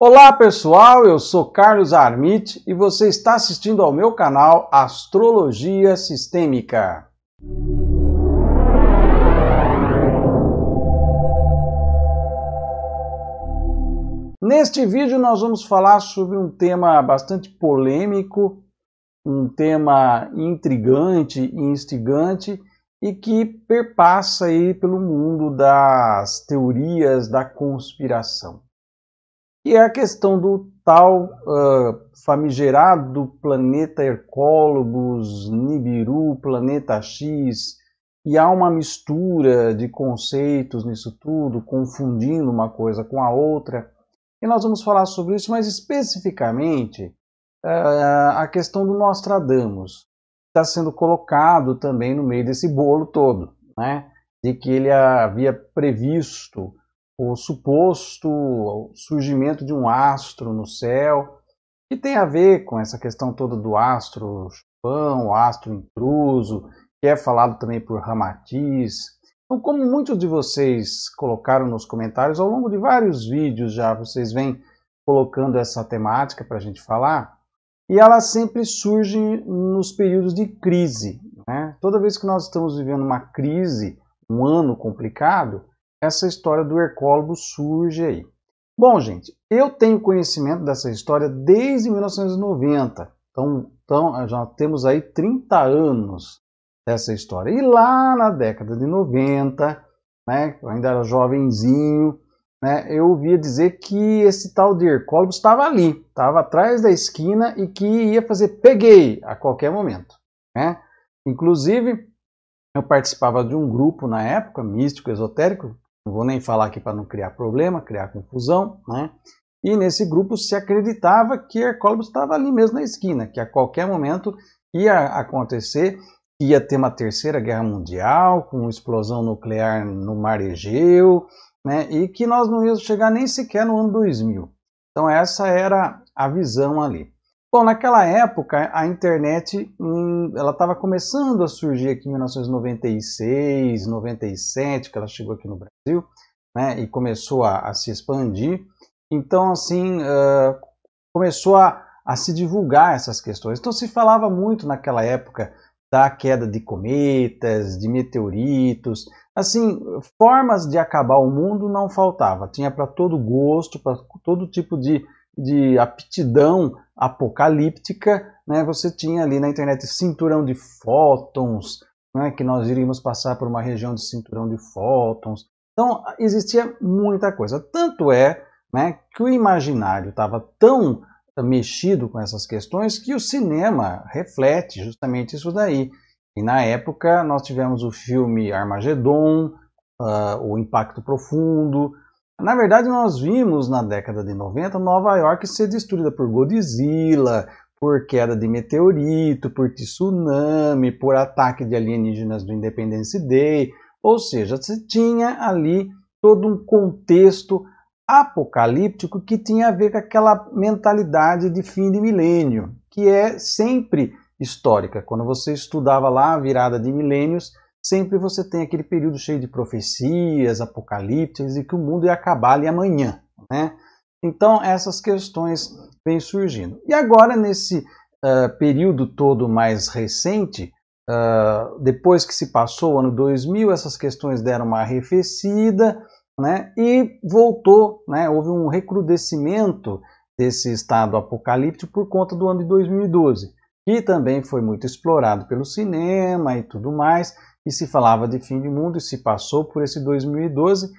Olá pessoal, eu sou Carlos Armit e você está assistindo ao meu canal Astrologia Sistêmica. Neste vídeo nós vamos falar sobre um tema bastante polêmico, um tema intrigante e instigante e que perpassa aí pelo mundo das teorias da conspiração. E é a questão do tal uh, famigerado planeta Hercólogos, Nibiru, planeta X, e há uma mistura de conceitos nisso tudo, confundindo uma coisa com a outra. E nós vamos falar sobre isso, mas especificamente uh, a questão do Nostradamus. Está sendo colocado também no meio desse bolo todo, né? de que ele havia previsto o suposto surgimento de um astro no céu, que tem a ver com essa questão toda do astro chupão, o astro intruso, que é falado também por Ramatiz. Então, como muitos de vocês colocaram nos comentários, ao longo de vários vídeos já vocês vêm colocando essa temática para a gente falar, e ela sempre surge nos períodos de crise. Né? Toda vez que nós estamos vivendo uma crise, um ano complicado, essa história do Hercólogos surge aí. Bom, gente, eu tenho conhecimento dessa história desde 1990. Então, então já temos aí 30 anos dessa história. E lá na década de 90, né, eu ainda era jovenzinho, né, eu ouvia dizer que esse tal de Hercólogos estava ali, estava atrás da esquina e que ia fazer peguei a qualquer momento. Né? Inclusive, eu participava de um grupo na época, místico, esotérico, não vou nem falar aqui para não criar problema, criar confusão, né? E nesse grupo se acreditava que Hercólogos estava ali mesmo na esquina, que a qualquer momento ia acontecer, ia ter uma terceira guerra mundial, com explosão nuclear no mar Egeu, né? E que nós não íamos chegar nem sequer no ano 2000. Então essa era a visão ali. Bom, naquela época a internet hum, ela estava começando a surgir aqui em 1996, 97, que ela chegou aqui no Brasil, né? E começou a, a se expandir. Então, assim, uh, começou a, a se divulgar essas questões. Então, se falava muito naquela época da queda de cometas, de meteoritos, assim, formas de acabar o mundo não faltava. Tinha para todo gosto, para todo tipo de de aptidão apocalíptica, né, você tinha ali na internet cinturão de fótons, né, que nós iríamos passar por uma região de cinturão de fótons. Então existia muita coisa. Tanto é né, que o imaginário estava tão mexido com essas questões que o cinema reflete justamente isso daí. E na época nós tivemos o filme Armagedon, uh, o Impacto Profundo, na verdade, nós vimos na década de 90 Nova York ser destruída por Godzilla, por queda de meteorito, por tsunami, por ataque de alienígenas do Independence Day. Ou seja, se tinha ali todo um contexto apocalíptico que tinha a ver com aquela mentalidade de fim de milênio, que é sempre histórica. Quando você estudava lá a virada de milênios, sempre você tem aquele período cheio de profecias, apocaliptes e que o mundo ia acabar ali amanhã, né? Então essas questões vêm surgindo. E agora nesse uh, período todo mais recente, uh, depois que se passou o ano 2000, essas questões deram uma arrefecida, né? E voltou, né? Houve um recrudescimento desse estado apocalíptico por conta do ano de 2012, que também foi muito explorado pelo cinema e tudo mais e se falava de fim de mundo, e se passou por esse 2012,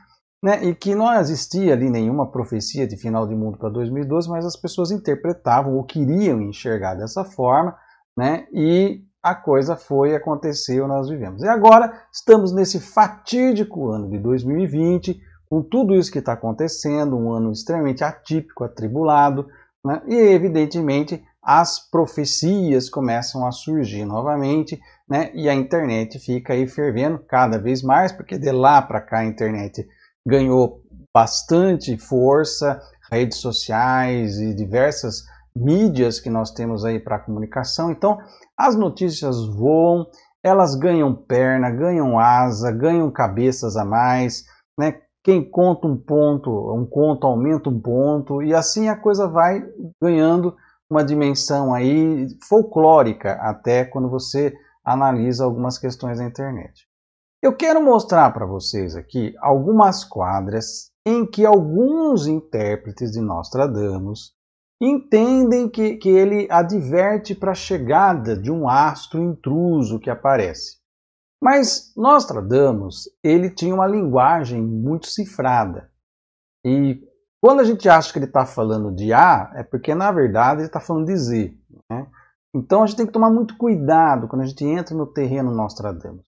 né, e que não existia ali nenhuma profecia de final de mundo para 2012, mas as pessoas interpretavam ou queriam enxergar dessa forma, né, e a coisa foi, aconteceu, nós vivemos. E agora estamos nesse fatídico ano de 2020, com tudo isso que está acontecendo, um ano extremamente atípico, atribulado, né, e evidentemente as profecias começam a surgir novamente, né? E a internet fica aí fervendo cada vez mais, porque de lá para cá a internet ganhou bastante força, redes sociais e diversas mídias que nós temos aí para comunicação. Então, as notícias voam, elas ganham perna, ganham asa, ganham cabeças a mais, né? Quem conta um ponto, um conto aumenta um ponto e assim a coisa vai ganhando uma dimensão aí folclórica até quando você analisa algumas questões da internet. Eu quero mostrar para vocês aqui algumas quadras em que alguns intérpretes de Nostradamus entendem que, que ele adverte para a chegada de um astro intruso que aparece. Mas Nostradamus ele tinha uma linguagem muito cifrada. E quando a gente acha que ele está falando de A, é porque na verdade ele está falando de Z. Né? Então a gente tem que tomar muito cuidado quando a gente entra no terreno Nostradamus.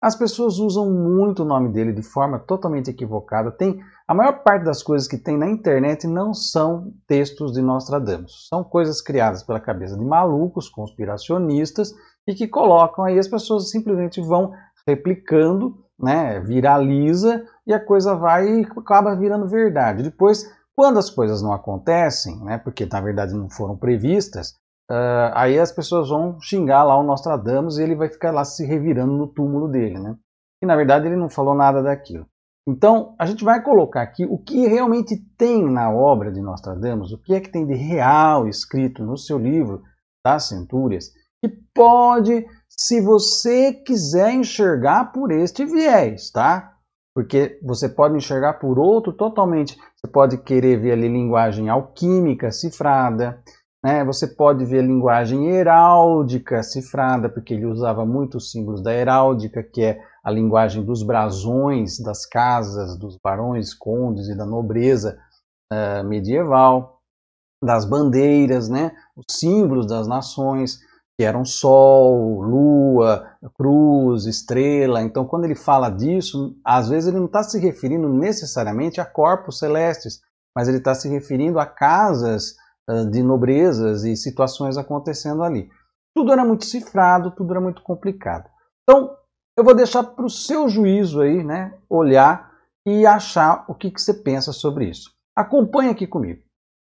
As pessoas usam muito o nome dele de forma totalmente equivocada. Tem a maior parte das coisas que tem na internet não são textos de Nostradamus. São coisas criadas pela cabeça de malucos, conspiracionistas e que colocam aí as pessoas simplesmente vão replicando, né, viraliza e a coisa vai e acaba virando verdade. Depois quando as coisas não acontecem, né, porque na verdade não foram previstas, uh, aí as pessoas vão xingar lá o Nostradamus e ele vai ficar lá se revirando no túmulo dele. Né? E na verdade ele não falou nada daquilo. Então a gente vai colocar aqui o que realmente tem na obra de Nostradamus, o que é que tem de real escrito no seu livro das Centúrias, que pode, se você quiser enxergar por este viés, tá? Porque você pode enxergar por outro totalmente você pode querer ver ali linguagem alquímica cifrada, né? Você pode ver linguagem heráldica cifrada, porque ele usava muito símbolos da heráldica, que é a linguagem dos brasões, das casas, dos barões, condes e da nobreza uh, medieval, das bandeiras, né? Os símbolos das nações que eram sol, lua, cruz, estrela. Então, quando ele fala disso, às vezes ele não está se referindo necessariamente a corpos celestes, mas ele está se referindo a casas de nobrezas e situações acontecendo ali. Tudo era muito cifrado, tudo era muito complicado. Então, eu vou deixar para o seu juízo aí, né, olhar e achar o que, que você pensa sobre isso. Acompanhe aqui comigo.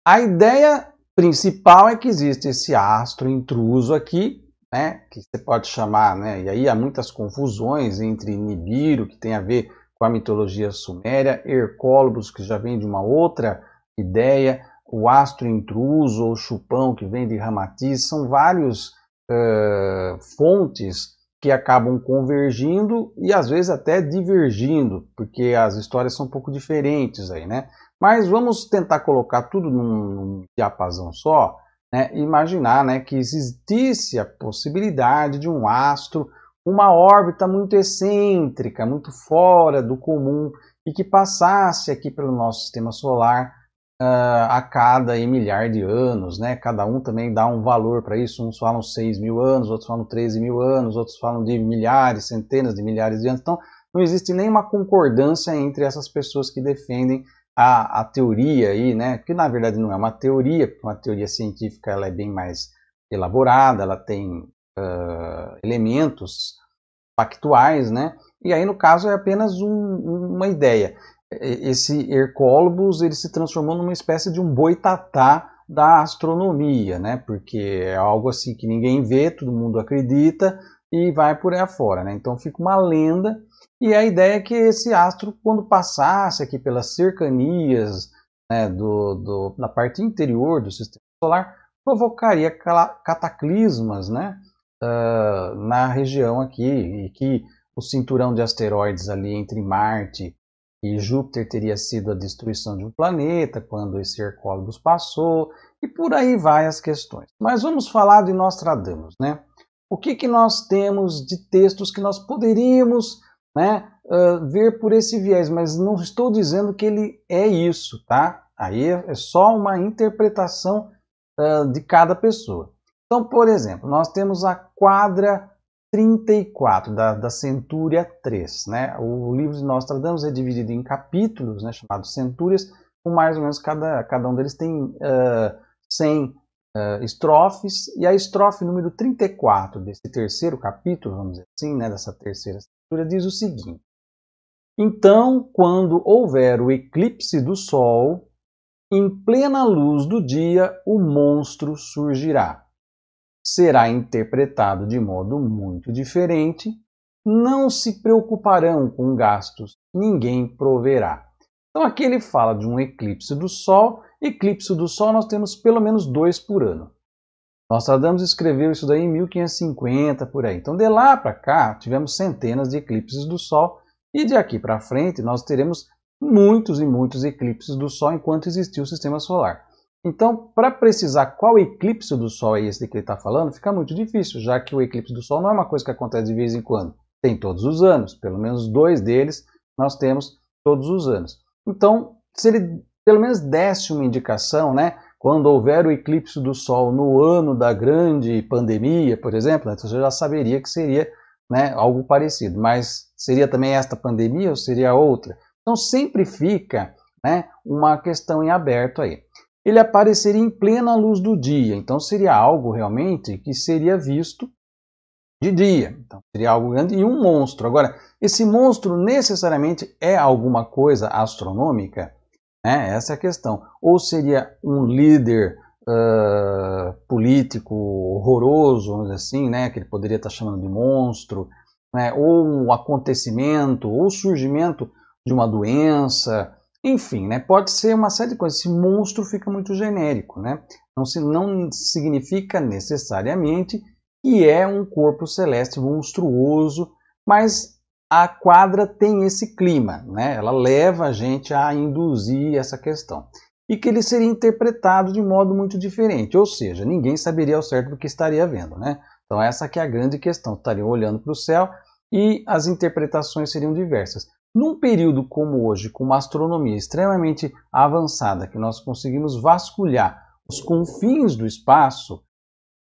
A ideia principal é que existe esse astro intruso aqui, né, que você pode chamar, né, e aí há muitas confusões entre Nibiru, que tem a ver com a mitologia suméria, Hercólobos, que já vem de uma outra ideia, o astro intruso ou chupão, que vem de Ramatiz, são vários uh, fontes que acabam convergindo e às vezes até divergindo, porque as histórias são um pouco diferentes aí, né? Mas vamos tentar colocar tudo num, num diapasão só, né? imaginar né, que existisse a possibilidade de um astro, uma órbita muito excêntrica, muito fora do comum, e que passasse aqui pelo nosso sistema solar uh, a cada milhar de anos. Né? Cada um também dá um valor para isso, uns falam 6 mil anos, outros falam 13 mil anos, outros falam de milhares, centenas de milhares de anos. Então, não existe nenhuma concordância entre essas pessoas que defendem a, a teoria aí, né, que na verdade não é uma teoria, porque uma teoria científica ela é bem mais elaborada, ela tem uh, elementos factuais, né, e aí no caso é apenas um, uma ideia. Esse Hercólobus ele se transformou numa espécie de um boitatá da astronomia, né, porque é algo assim que ninguém vê, todo mundo acredita, e vai por aí afora. Né? Então fica uma lenda, e a ideia é que esse astro, quando passasse aqui pelas cercanias né, do, do, da parte interior do sistema solar, provocaria cataclismas né, uh, na região aqui, e que o cinturão de asteroides ali entre Marte e Júpiter teria sido a destruição de um planeta quando esse Hercólogos passou, e por aí vai as questões. Mas vamos falar de Nostradamus, né? o que, que nós temos de textos que nós poderíamos né, uh, ver por esse viés, mas não estou dizendo que ele é isso, tá? Aí é, é só uma interpretação uh, de cada pessoa. Então, por exemplo, nós temos a quadra 34 da, da Centúria 3. Né? O livro de Nostradamus é dividido em capítulos, né, chamados centúrias, com mais ou menos cada, cada um deles tem uh, 100 uh, estrofes, e a estrofe número 34 desse terceiro capítulo, vamos dizer assim, né, dessa terceira estrutura, diz o seguinte: Então, quando houver o eclipse do Sol, em plena luz do dia, o monstro surgirá. Será interpretado de modo muito diferente. Não se preocuparão com gastos, ninguém proverá. Então aqui ele fala de um eclipse do Sol eclipse do Sol nós temos pelo menos dois por ano. Nostradamus escreveu isso daí em 1550, por aí. Então, de lá para cá, tivemos centenas de eclipses do Sol, e de aqui para frente nós teremos muitos e muitos eclipses do Sol enquanto existir o Sistema Solar. Então, para precisar qual eclipse do Sol é esse que ele está falando, fica muito difícil, já que o eclipse do Sol não é uma coisa que acontece de vez em quando. Tem todos os anos, pelo menos dois deles nós temos todos os anos. Então, se ele pelo menos desse uma indicação, né? Quando houver o eclipse do Sol no ano da grande pandemia, por exemplo, né? você já saberia que seria né, algo parecido. Mas seria também esta pandemia ou seria outra? Então sempre fica né, uma questão em aberto aí. Ele apareceria em plena luz do dia, então seria algo realmente que seria visto de dia. Então seria algo grande e um monstro. Agora, esse monstro necessariamente é alguma coisa astronômica? é Essa é a questão. Ou seria um líder uh, político horroroso, vamos dizer assim, né? que ele poderia estar chamando de monstro, né? ou um acontecimento, ou surgimento de uma doença, enfim, né? pode ser uma série de coisas. Esse monstro fica muito genérico. Né? Não, se, não significa necessariamente que é um corpo celeste monstruoso, mas a quadra tem esse clima, né? ela leva a gente a induzir essa questão. E que ele seria interpretado de modo muito diferente, ou seja, ninguém saberia ao certo do que estaria vendo. Né? Então essa que é a grande questão, estariam olhando para o céu e as interpretações seriam diversas. Num período como hoje, com uma astronomia extremamente avançada, que nós conseguimos vasculhar os confins do espaço,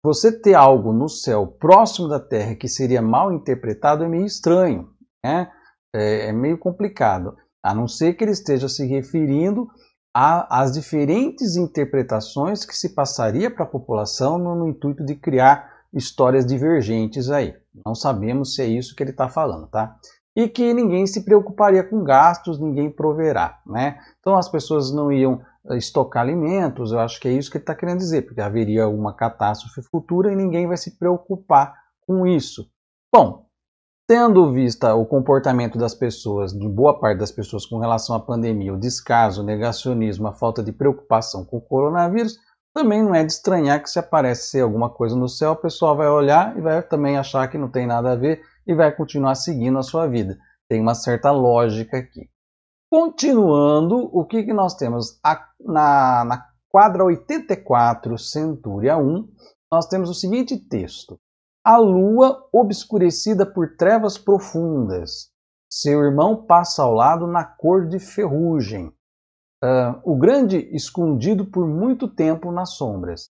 você ter algo no céu próximo da Terra que seria mal interpretado é meio estranho. Né? É, é meio complicado, a não ser que ele esteja se referindo às diferentes interpretações que se passaria para a população no, no intuito de criar histórias divergentes aí. Não sabemos se é isso que ele está falando, tá? E que ninguém se preocuparia com gastos, ninguém proverá, né? Então as pessoas não iam eh, estocar alimentos, eu acho que é isso que ele está querendo dizer, porque haveria uma catástrofe futura e ninguém vai se preocupar com isso. Bom, Tendo vista o comportamento das pessoas, de boa parte das pessoas com relação à pandemia, o descaso, o negacionismo, a falta de preocupação com o coronavírus, também não é de estranhar que se aparecer alguma coisa no céu, o pessoal vai olhar e vai também achar que não tem nada a ver e vai continuar seguindo a sua vida. Tem uma certa lógica aqui. Continuando, o que, que nós temos? A, na, na quadra 84, Centúria 1, nós temos o seguinte texto a lua obscurecida por trevas profundas. Seu irmão passa ao lado na cor de ferrugem. Uh, o grande escondido por muito tempo nas sombras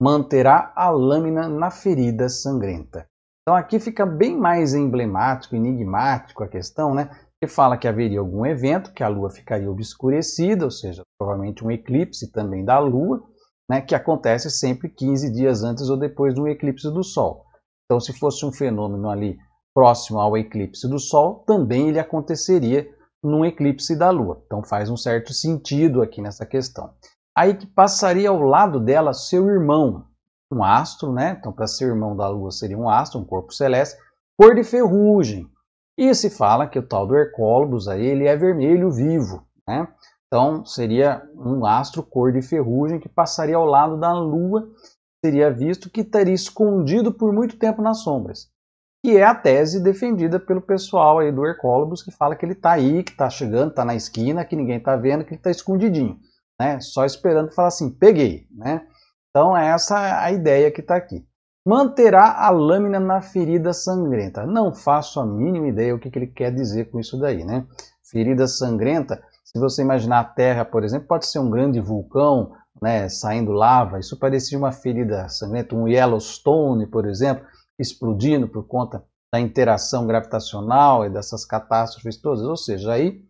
manterá a lâmina na ferida sangrenta. Então aqui fica bem mais emblemático, enigmático a questão, né? Que fala que haveria algum evento que a lua ficaria obscurecida, ou seja, provavelmente um eclipse também da lua, né, que acontece sempre 15 dias antes ou depois de um eclipse do sol. Então, se fosse um fenômeno ali próximo ao eclipse do Sol, também ele aconteceria num eclipse da Lua. Então, faz um certo sentido aqui nessa questão. Aí que passaria ao lado dela seu irmão, um astro, né? Então, para ser irmão da Lua seria um astro, um corpo celeste, cor de ferrugem. E se fala que o tal do Hercólobus aí, ele é vermelho vivo, né? Então, seria um astro cor de ferrugem que passaria ao lado da Lua seria visto que estaria escondido por muito tempo nas sombras. Que é a tese defendida pelo pessoal aí do Hercólogos, que fala que ele está aí, que está chegando, está na esquina, que ninguém está vendo, que ele está escondidinho, né? Só esperando falar assim, peguei, né? Então é essa é a ideia que está aqui. Manterá a lâmina na ferida sangrenta. Não faço a mínima ideia o que, que ele quer dizer com isso daí, né? Ferida sangrenta, se você imaginar a Terra, por exemplo, pode ser um grande vulcão, né, saindo lava, isso parecia uma ferida sangrenta, um Yellowstone, por exemplo, explodindo por conta da interação gravitacional e dessas catástrofes todas. Ou seja, aí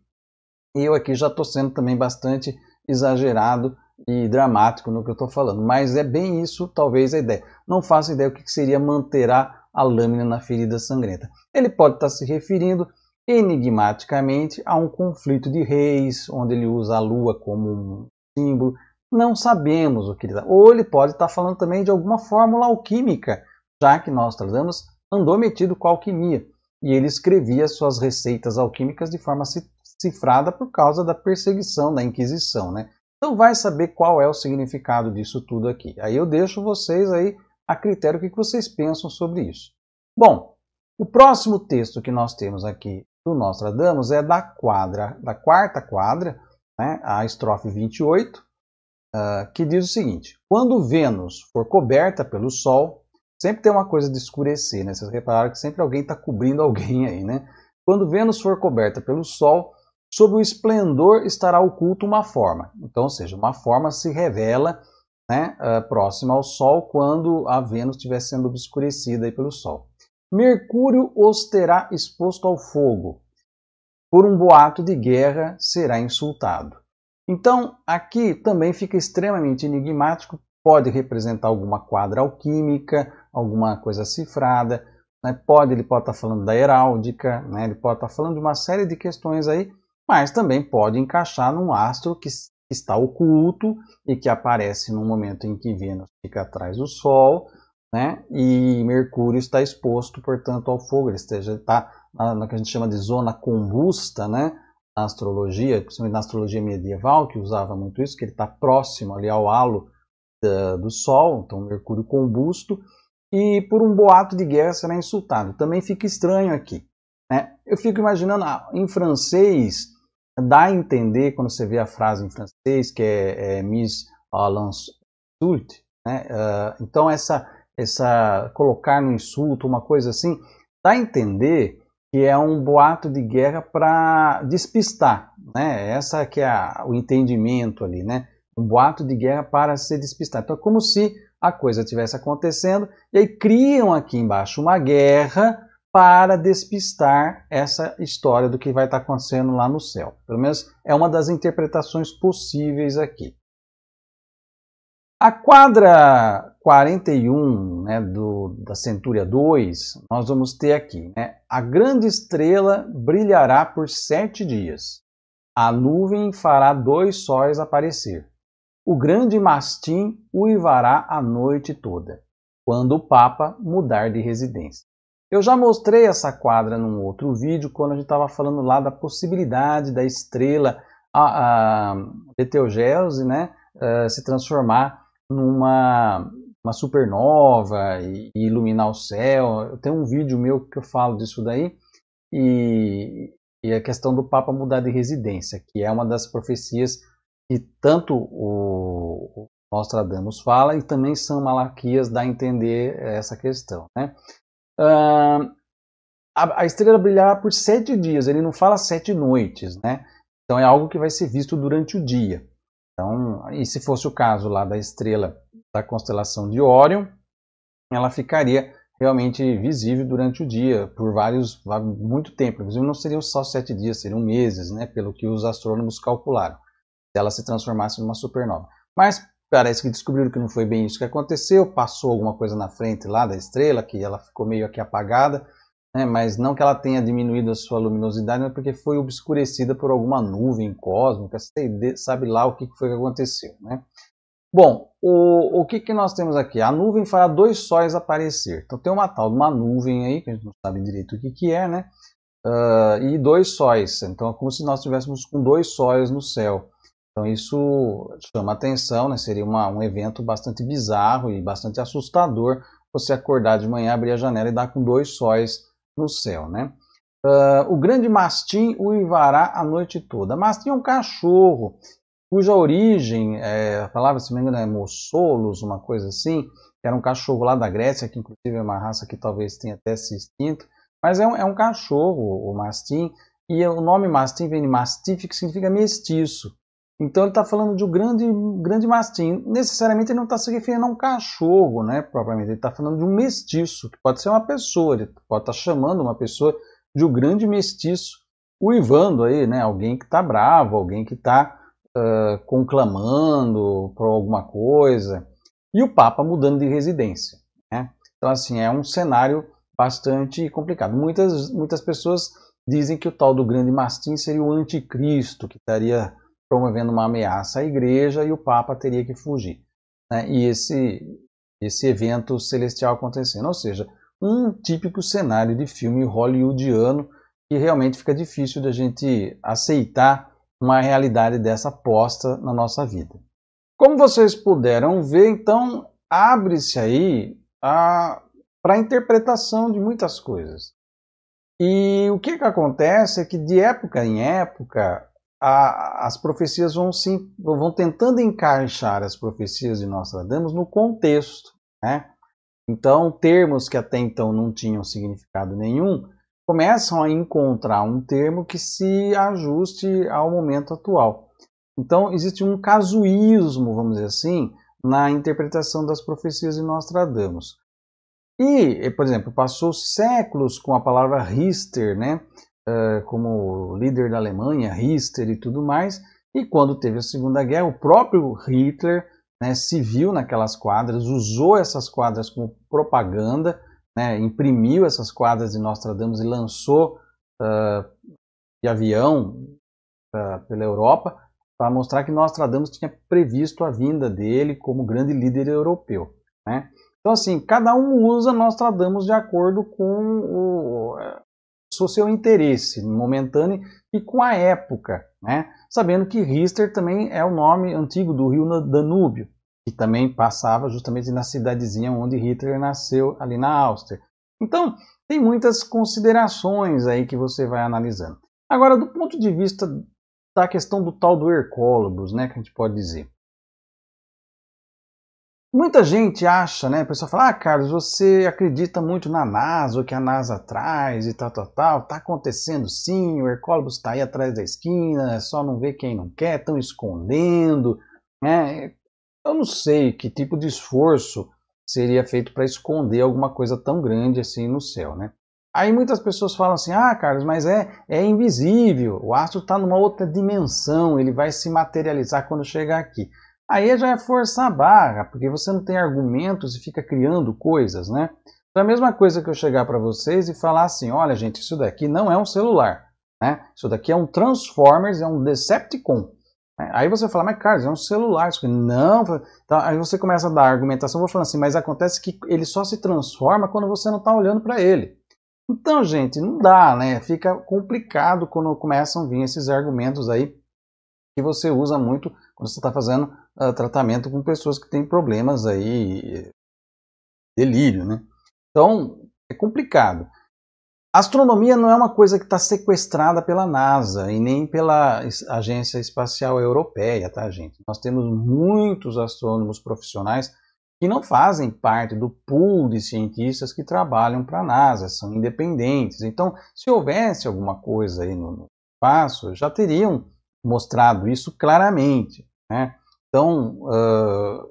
eu aqui já estou sendo também bastante exagerado e dramático no que eu estou falando, mas é bem isso, talvez, a ideia. Não faço ideia o que seria manterá a lâmina na ferida sangrenta. Ele pode estar tá se referindo enigmaticamente a um conflito de reis, onde ele usa a lua como um símbolo, não sabemos o que ele está. Ou ele pode estar tá falando também de alguma fórmula alquímica, já que nós trazemos andou metido com a alquimia e ele escrevia suas receitas alquímicas de forma cifrada por causa da perseguição da Inquisição, né? Então vai saber qual é o significado disso tudo aqui. Aí eu deixo vocês aí a critério o que vocês pensam sobre isso. Bom, o próximo texto que nós temos aqui do Nostradamus é da quadra, da quarta quadra, né, a estrofe 28, ah, que diz o seguinte: quando Vênus for coberta pelo Sol, sempre tem uma coisa de escurecer, né? Vocês repararam que sempre alguém está cobrindo alguém aí, né? Quando Vênus for coberta pelo Sol, sob o esplendor estará oculta uma forma. Então, ou seja, uma forma se revela né, uh, próxima ao Sol quando a Vênus estiver sendo obscurecida aí pelo Sol. Mercúrio os terá exposto ao fogo. Por um boato de guerra será insultado. Então, aqui também fica extremamente enigmático, pode representar alguma quadra alquímica, alguma coisa cifrada, né? pode, ele pode estar tá falando da heráldica, né? ele pode estar tá falando de uma série de questões aí, mas também pode encaixar num astro que está oculto e que aparece no momento em que Vênus fica atrás do Sol, né? E Mercúrio está exposto, portanto, ao fogo, ele esteja, está na, na que a gente chama de zona combusta, né? na astrologia, principalmente na astrologia medieval, que usava muito isso, que ele está próximo ali ao halo do Sol, então Mercúrio combusto, e por um boato de guerra será insultado. Também fica estranho aqui. Né? Eu fico imaginando, ah, em francês, dá a entender quando você vê a frase em francês, que é, é Miss l'insulte, né? Uh, então essa, essa colocar no insulto, uma coisa assim, dá a entender que é um boato de guerra para despistar, né? Essa que é a, o entendimento ali, né? Um boato de guerra para ser despistado. Então é como se a coisa estivesse acontecendo e aí criam aqui embaixo uma guerra para despistar essa história do que vai estar tá acontecendo lá no céu. Pelo menos é uma das interpretações possíveis aqui. A quadra 41 né, do, da Centúria 2, nós vamos ter aqui: né, a grande estrela brilhará por sete dias, a nuvem fará dois sóis aparecer, o grande mastim uivará a noite toda, quando o Papa mudar de residência. Eu já mostrei essa quadra num outro vídeo, quando a gente estava falando lá da possibilidade da estrela a, a, de né, a, eh, se transformar numa uma supernova e, iluminar o céu. Eu tenho um vídeo meu que eu falo disso daí e, e a questão do Papa mudar de residência, que é uma das profecias que tanto o Nostradamus fala e também São Malaquias dá a entender essa questão. Né? Ah, a, estrela brilhará por sete dias, ele não fala sete noites, né? Então é algo que vai ser visto durante o dia. Então, e se fosse o caso lá da estrela da constelação de Orion, ela ficaria realmente visível durante o dia, por vários, muito tempo. Inclusive não seriam só sete dias, seriam meses, né, pelo que os astrônomos calcularam, se ela se transformasse numa supernova. Mas parece que descobriram que não foi bem isso que aconteceu, passou alguma coisa na frente lá da estrela, que ela ficou meio aqui apagada, né, mas não que ela tenha diminuído a sua luminosidade, mas porque foi obscurecida por alguma nuvem cósmica, sabe lá o que foi que aconteceu. Né? Bom, o, o que, que nós temos aqui? A nuvem fará dois sóis aparecer. Então tem uma tal de uma nuvem aí, que a gente não sabe direito o que, que é, né? Uh, e dois sóis. Então é como se nós tivéssemos com dois sóis no céu. Então isso chama atenção, né? seria uma, um evento bastante bizarro e bastante assustador você acordar de manhã, abrir a janela e dar com dois sóis no céu. Né? Uh, o grande mastim uivará a noite toda. Mastim é um cachorro cuja origem, é, a palavra, se não me engano, é moçolos, uma coisa assim, que era um cachorro lá da Grécia, que inclusive é uma raça que talvez tenha até se extinto, mas é um, é um cachorro, o mastim, e o nome mastim vem de mastife, que significa mestiço. Então ele está falando de um grande, grande mastim. Necessariamente ele não está se referindo a um cachorro, né? Propriamente, ele está falando de um mestiço, que pode ser uma pessoa, ele pode estar tá chamando uma pessoa de um grande mestiço, uivando aí, né? Alguém que está bravo, alguém que está uh, conclamando por alguma coisa, e o Papa mudando de residência. Né? Então, assim, é um cenário bastante complicado. Muitas, muitas pessoas dizem que o tal do grande mastim seria o anticristo, que estaria promovendo uma ameaça à igreja e o Papa teria que fugir. Né? E esse, esse evento celestial acontecendo, ou seja, um típico cenário de filme hollywoodiano que realmente fica difícil da gente aceitar uma realidade dessa posta na nossa vida. Como vocês puderam ver, então abre-se aí a para a interpretação de muitas coisas. E o que, que acontece é que de época em época a, as profecias vão, se, vão tentando encaixar as profecias de Nostradamus no contexto. Né? Então, termos que até então não tinham significado nenhum começam a encontrar um termo que se ajuste ao momento atual. Então, existe um casuísmo, vamos dizer assim, na interpretação das profecias de Nostradamus. E, eh, por exemplo, passou séculos com a palavra Richter, né? Eh, como líder da Alemanha, Richter e tudo mais. E quando teve a Segunda Guerra, o próprio Hitler né, se viu naquelas quadras, usou essas quadras como propaganda né, imprimiu essas quadras de Nostradamus e lançou uh, de avião uh, pela Europa para mostrar que Nostradamus tinha previsto a vinda dele como grande líder europeu. Né? Então, assim, cada um usa Nostradamus de acordo com o, o seu interesse momentâneo e com a época, né? sabendo que Rister também é o nome antigo do rio Danúbio que também passava justamente na cidadezinha onde Hitler nasceu, ali na Áustria. Então, tem muitas considerações aí que você vai analisando. Agora, do ponto de vista da questão do tal do Hercólogos, né, que a gente pode dizer. Muita gente acha, né, a pessoa fala, ah, Carlos, você acredita muito na NASA, o que a NASA traz e tal, tal, tal, tá acontecendo sim, o Hercólogos está aí atrás da esquina, só não vê quem não quer, estão escondendo, né, eu não sei que tipo de esforço seria feito para esconder alguma coisa tão grande assim no céu, né? Aí muitas pessoas falam assim: ah, Carlos, mas é, é invisível, o astro está numa outra dimensão, ele vai se materializar quando chegar aqui. Aí já é força a barra, porque você não tem argumentos e fica criando coisas, né? Então é a mesma coisa que eu chegar para vocês e falar assim: olha, gente, isso daqui não é um celular, né? Isso daqui é um Transformers, é um Decepticon. Né? Aí você fala, mas Carlos, é um celular. Não, então, aí você começa a dar argumentação, vou falando assim, mas acontece que ele só se transforma quando você não está olhando para ele. Então, gente, não dá, né? Fica complicado quando começam a vir esses argumentos aí que você usa muito quando você está fazendo uh, tratamento com pessoas que têm problemas aí, delírio, né? Então, é complicado. Astronomia não é uma coisa que está sequestrada pela NASA e nem pela Agência Espacial Europeia, tá, gente? Nós temos muitos astrônomos profissionais que não fazem parte do pool de cientistas que trabalham para a NASA, são independentes. Então, se houvesse alguma coisa aí no espaço, já teriam mostrado isso claramente, né? Então, uh,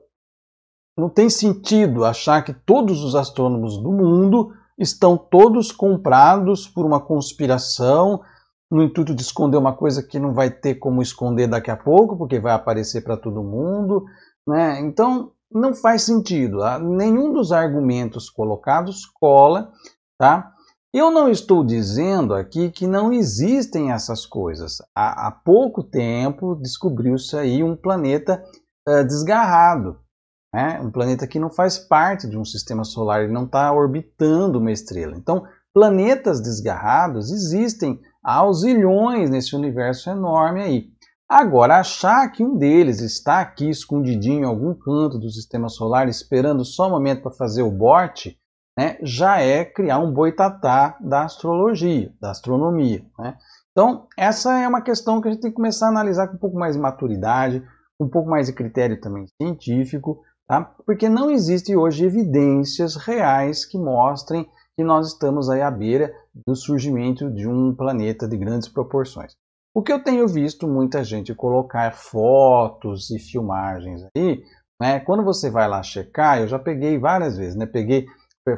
não tem sentido achar que todos os astrônomos do mundo estão todos comprados por uma conspiração no intuito de esconder uma coisa que não vai ter como esconder daqui a pouco, porque vai aparecer para todo mundo. Né? Então, não faz sentido. Tá? Nenhum dos argumentos colocados cola. Tá? Eu não estou dizendo aqui que não existem essas coisas. Há, há pouco tempo descobriu-se aí um planeta uh, desgarrado. Né? Um planeta que não faz parte de um sistema solar, ele não está orbitando uma estrela. Então, planetas desgarrados existem aos zilhões nesse universo enorme aí. Agora, achar que um deles está aqui escondidinho em algum canto do sistema solar, esperando só o um momento para fazer o bote, né, já é criar um boitatá da astrologia, da astronomia. Né? Então, essa é uma questão que a gente tem que começar a analisar com um pouco mais de maturidade, um pouco mais de critério também científico, Tá? Porque não existe hoje evidências reais que mostrem que nós estamos aí à beira do surgimento de um planeta de grandes proporções. O que eu tenho visto muita gente colocar fotos e filmagens aí, né? Quando você vai lá checar, eu já peguei várias vezes, né? Peguei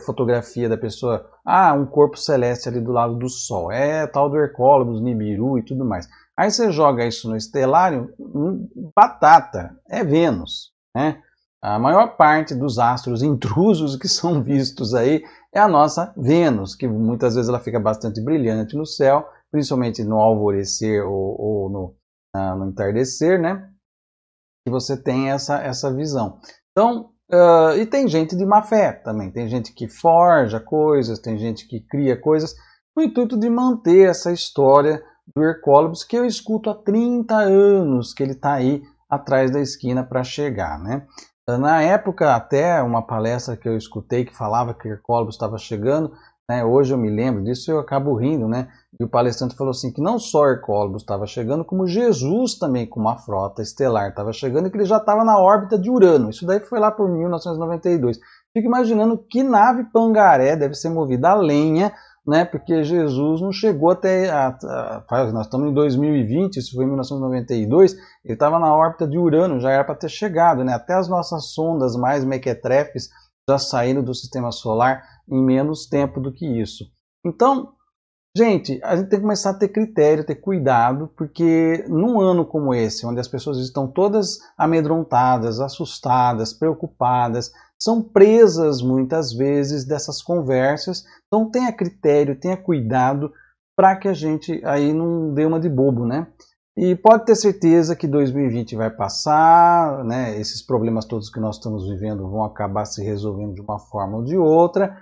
fotografia da pessoa, ah, um corpo celeste ali do lado do Sol, é tal do Hercólogos, Nibiru e tudo mais. Aí você joga isso no estelário, hum, batata, é Vênus, né? A maior parte dos astros intrusos que são vistos aí é a nossa Vênus, que muitas vezes ela fica bastante brilhante no céu, principalmente no alvorecer ou, ou no, no, entardecer, né? Que você tem essa, essa visão. Então, uh, e tem gente de má fé também, tem gente que forja coisas, tem gente que cria coisas, no intuito de manter essa história do Hercólobos que eu escuto há 30 anos que ele está aí atrás da esquina para chegar, né? Na época, até uma palestra que eu escutei que falava que Hercólogos estava chegando, né, hoje eu me lembro disso e eu acabo rindo, né? E o palestrante falou assim que não só Hercólogos estava chegando, como Jesus também com uma frota estelar estava chegando e que ele já estava na órbita de Urano. Isso daí foi lá por 1992. Fico imaginando que nave pangaré deve ser movida a lenha né? Porque Jesus não chegou até. A, a, nós estamos em 2020, isso foi em 1992, ele estava na órbita de Urano, já era para ter chegado, né? Até as nossas sondas mais mequetrefes já saíram do sistema solar em menos tempo do que isso. Então, gente, a gente tem que começar a ter critério, ter cuidado, porque num ano como esse, onde as pessoas estão todas amedrontadas, assustadas, preocupadas, são presas muitas vezes dessas conversas. Então tenha critério, tenha cuidado para que a gente aí não dê uma de bobo, né? E pode ter certeza que 2020 vai passar, né? Esses problemas todos que nós estamos vivendo vão acabar se resolvendo de uma forma ou de outra.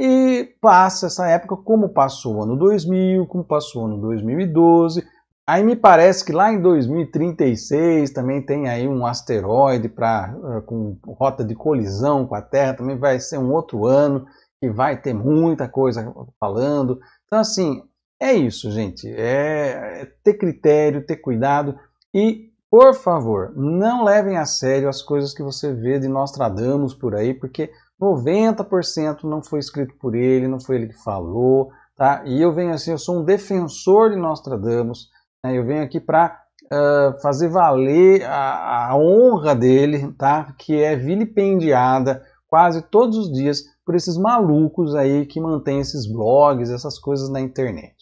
E passa essa época como passou o ano 2000, como passou o ano 2012, Aí me parece que lá em 2036 também tem aí um asteroide pra, eh, com rota de colisão com a Terra, também vai ser um outro ano que vai ter muita coisa falando. Então, assim, é isso, gente. É, é ter critério, ter cuidado e, por favor, não levem a sério as coisas que você vê de Nostradamus por aí, porque 90% não foi escrito por ele, não foi ele que falou, tá? E eu venho assim, eu sou um defensor de Nostradamus né, eu venho aqui para uh, fazer valer a, a honra dele, tá? Que é vilipendiada quase todos os dias por esses malucos aí que mantêm esses blogs, essas coisas na internet.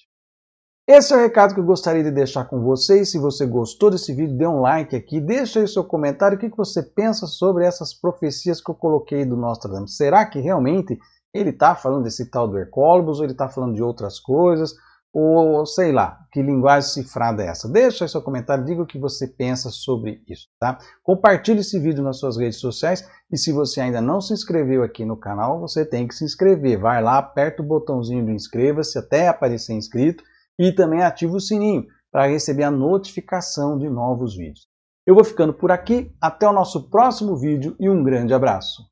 Esse é o recado que eu gostaria de deixar com vocês. Se você gostou desse vídeo, dê um like aqui, deixa aí seu comentário, o que você pensa sobre essas profecias que eu coloquei do Nostradamus. Será que realmente ele está falando desse tal do Hercólogos ou ele está falando de outras coisas? ou sei lá, que linguagem cifrada é essa? Deixa aí seu comentário, diga o que você pensa sobre isso, tá? Compartilhe esse vídeo nas suas redes sociais e se você ainda não se inscreveu aqui no canal, você tem que se inscrever. Vai lá, aperta o botãozinho do inscreva-se até aparecer inscrito e também ativa o sininho para receber a notificação de novos vídeos. Eu vou ficando por aqui, até o nosso próximo vídeo e um grande abraço.